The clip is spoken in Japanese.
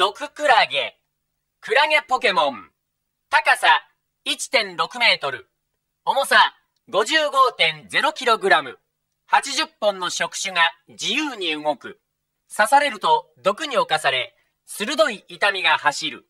毒クラゲ、クラゲポケモン、高さ1.6メートル、重さ 55.0kg、80本の触手が自由に動く、刺されると毒に侵され、鋭い痛みが走る。